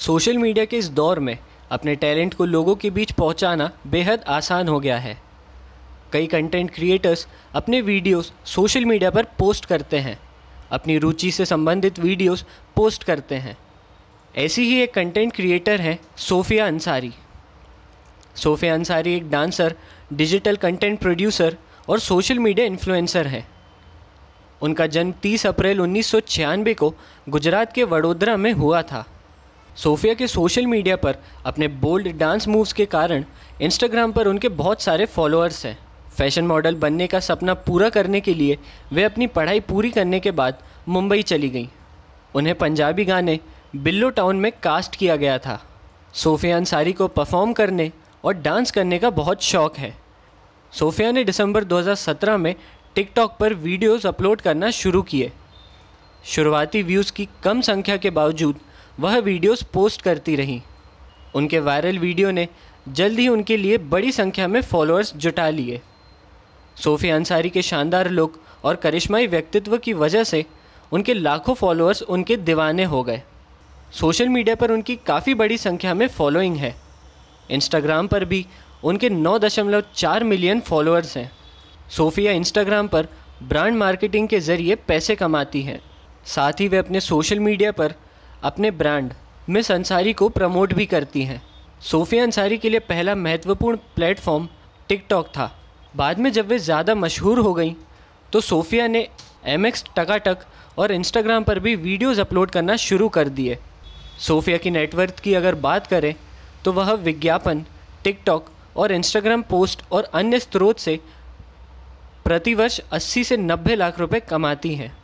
social media के इस दौर में अपने टैलेंट को लोगों के बीच पहुंचाना बेहद आसान हो गया है कई कंटेंट क्रिएटर्स अपने वीडियोस सोशल मीडिया पर पोस्ट करते हैं अपनी रुचि से संबंधित वीडियोस पोस्ट करते हैं ऐसी ही एक कंटेंट क्रिएटर हैं सोफिया अंसारी सोफिया अंसारी एक डांसर डिजिटल कंटेंट प्रोड्यूसर और सोशल मीडिया इन्फ्लुएंसर हैं उनका जन्म 30 अप्रैल उन्नीस को गुजरात के वडोदरा में हुआ था सोफिया के सोशल मीडिया पर अपने बोल्ड डांस मूव्स के कारण इंस्टाग्राम पर उनके बहुत सारे फॉलोअर्स हैं फैशन मॉडल बनने का सपना पूरा करने के लिए वे अपनी पढ़ाई पूरी करने के बाद मुंबई चली गईं उन्हें पंजाबी गाने बिल्लो टाउन में कास्ट किया गया था सोफिया अंसारी को परफॉर्म करने और डांस करने का बहुत शौक है सोफिया ने दिसंबर 2017 में टिकटॉक पर वीडियोस अपलोड करना शुरू किए शुरुआती व्यूज़ की कम संख्या के बावजूद वह वीडियोस पोस्ट करती रहीं उनके वायरल वीडियो ने जल्द ही उनके लिए बड़ी संख्या में फॉलोअर्स जुटा लिए सोफिया अंसारी के शानदार लुक और करिश्माई व्यक्तित्व की वजह से उनके लाखों फॉलोअर्स उनके दीवाने हो गए सोशल मीडिया पर उनकी काफ़ी बड़ी संख्या में फॉलोइंग है इंस्टाग्राम पर भी उनके 9.4 मिलियन फॉलोअर्स हैं सोफिया इंस्टाग्राम पर ब्रांड मार्केटिंग के ज़रिए पैसे कमाती हैं साथ ही वे अपने सोशल मीडिया पर अपने ब्रांड मिस अंसारी को प्रमोट भी करती हैं सोफिया अंसारी के लिए पहला महत्वपूर्ण प्लेटफॉर्म टिकटॉक था बाद में जब वे ज़्यादा मशहूर हो गई तो सोफिया ने एम एक्स टकाटक और इंस्टाग्राम पर भी वीडियोज़ अपलोड करना शुरू कर दिए सोफिया की नेटवर्थ की अगर बात करें तो वह विज्ञापन टिकटॉक और इंस्टाग्राम पोस्ट और अन्य स्रोत से प्रतिवर्ष 80 से 90 लाख रुपए कमाती हैं